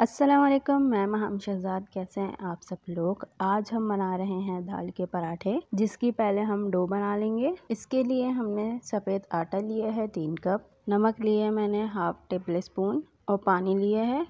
असलम मैं महम शहजाद कैसे हैं आप सब लोग आज हम बना रहे हैं दाल के पराठे जिसकी पहले हम डो बना लेंगे इसके लिए हमने सफ़ेद आटा लिया है तीन कप नमक लिए मैंने हाफ टेबल स्पून और पानी लिया है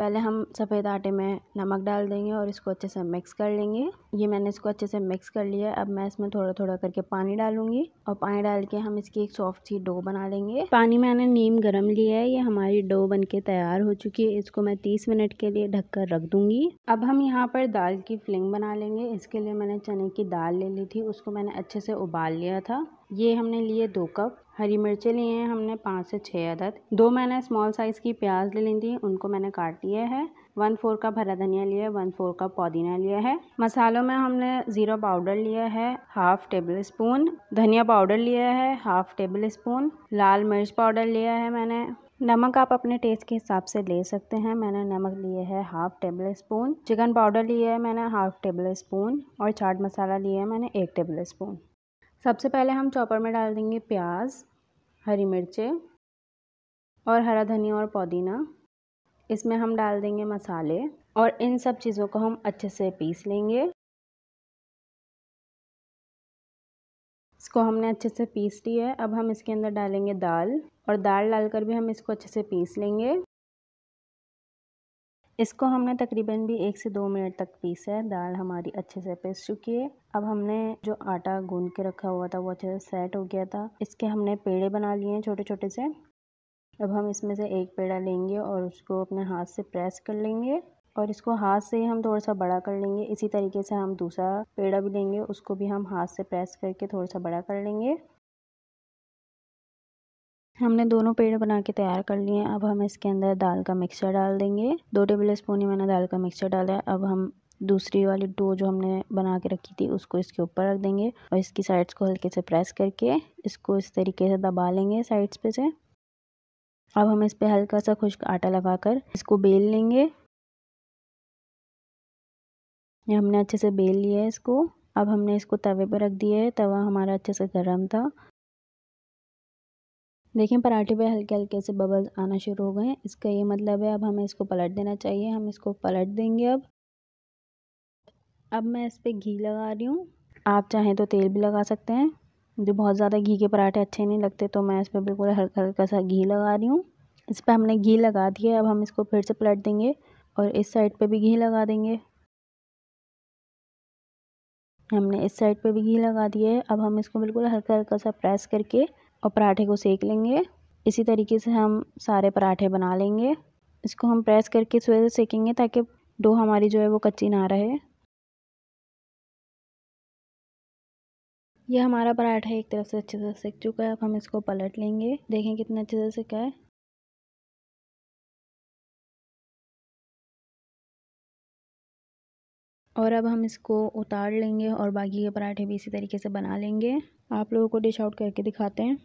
पहले हम सफ़ेद आटे में नमक डाल देंगे और इसको अच्छे से मिक्स कर लेंगे ये मैंने इसको अच्छे से मिक्स कर लिया अब मैं इसमें थोड़ा थोड़ा करके पानी डालूंगी और पानी डाल के हम इसकी एक सॉफ्ट सी डो बना लेंगे पानी मैंने नीम गर्म लिया है ये हमारी डो बन के तैयार हो चुकी है इसको मैं तीस मिनट के लिए ढक कर रख दूंगी अब हम यहाँ पर दाल की फ्लिंग बना लेंगे इसके लिए मैंने चने की दाल ले ली थी उसको मैंने अच्छे से उबाल लिया था ये हमने लिए दो कप हरी मिर्चें लिए हैं हमने पाँच से छः अदद दो मैंने स्मॉल साइज़ की प्याज ले ली थी उनको मैंने काट लिया है वन फोर कप हरा धनिया लिया है वन फोर कप पुदीना लिया है मसालों में हमने जीरो पाउडर लिया है हाफ टेबल स्पून धनिया पाउडर लिया है हाफ टेबल स्पून लाल मिर्च पाउडर लिया है मैंने नमक आप अपने टेस्ट के हिसाब से ले सकते हैं मैंने नमक लिए है half tablespoon chicken powder लिया है मैंने हाफ टेबल स्पून और चाट मसाला लिया है मैंने एक टेबल स्पून सबसे पहले हम चॉपर में डाल देंगे प्याज हरी मिर्चें और हरा धनिया और पुदीना इसमें हम डाल देंगे मसाले और इन सब चीज़ों को हम अच्छे से पीस लेंगे इसको हमने अच्छे से पीस लिया है अब हम इसके अंदर डालेंगे दाल और दाल डालकर भी हम इसको अच्छे से पीस लेंगे इसको हमने तकरीबन भी एक से दो मिनट तक पीसा है दाल हमारी अच्छे से पिस चुकी है अब हमने जो आटा गून के रखा हुआ था वो अच्छे से सेट हो गया था इसके हमने पेड़े बना लिए हैं छोटे छोटे से अब हम इसमें से एक पेड़ा लेंगे और उसको अपने हाथ से प्रेस कर लेंगे और इसको हाथ से हम थोड़ा सा बड़ा कर लेंगे इसी तरीके से हम दूसरा पेड़ा भी लेंगे उसको भी हम हाथ से प्रेस करके थोड़ा सा बड़ा कर लेंगे हमने दोनों पेड़ बना के तैयार कर लिए हैं अब हम इसके अंदर दाल का मिक्सचर डाल देंगे दो टेबल स्पून ही मैंने दाल का मिक्सचर डाला है अब हम दूसरी वाली डो जो हमने बना के रखी थी उसको इसके ऊपर रख देंगे और इसकी साइड्स को हल्के से प्रेस करके इसको इस तरीके से दबा लेंगे साइड्स पे से अब हम इस पर हल्का सा खुश्क आटा लगाकर इसको बेल लेंगे ये हमने अच्छे से बेल लिया है इसको अब हमने इसको तवे पर रख दिया है तवा हमारा अच्छे से गर्म था देखिए पराठे पे हल्के हल्के से बबल्स आना शुरू हो गए हैं इसका ये मतलब है अब हमें इसको पलट देना चाहिए हम इसको पलट देंगे अब अब मैं इस पर घी लगा रही हूँ आप चाहें तो तेल भी लगा सकते हैं मुझे बहुत ज़्यादा घी के पराठे अच्छे नहीं लगते तो मैं इस पर बिल्कुल हल्का हल्का सा घी लगा रही हूँ इस पर हमने घी लगा दिया अब हम इसको फिर से पलट देंगे और इस साइड पर भी घी लगा देंगे हमने इस साइड पर भी घी लगा दिया है अब हम इसको बिल्कुल हल्का हल्का सा प्रेस करके और पराठे को सेक लेंगे इसी तरीके से हम सारे पराठे बना लेंगे इसको हम प्रेस करके इस वजह से सेकेंगे ताकि डो हमारी जो है वो कच्ची ना रहे यह हमारा पराठा एक तरफ से अच्छे से सेक चुका है अब हम इसको पलट लेंगे देखें कितना अच्छे से सेका है और अब हम इसको उतार लेंगे और बाकी के पराठे भी इसी तरीके से बना लेंगे आप लोगों को डिश आउट करके दिखाते हैं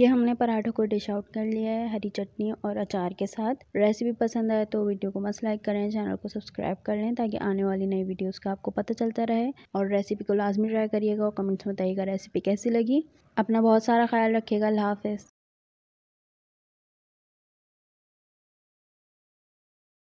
ये हमने पराठों को डिश आउट कर लिया है हरी चटनी और अचार के साथ रेसिपी पसंद आए तो वीडियो को मस्त लाइक करें चैनल को सब्सक्राइब कर लें ताकि आने वाली नई वीडियोस का आपको पता चलता रहे और रेसिपी को लाजमी ट्राई करिएगा और कमेंट्स में बताइएगा रेसिपी कैसी लगी अपना बहुत सारा ख्याल रखिएगा हाफिज़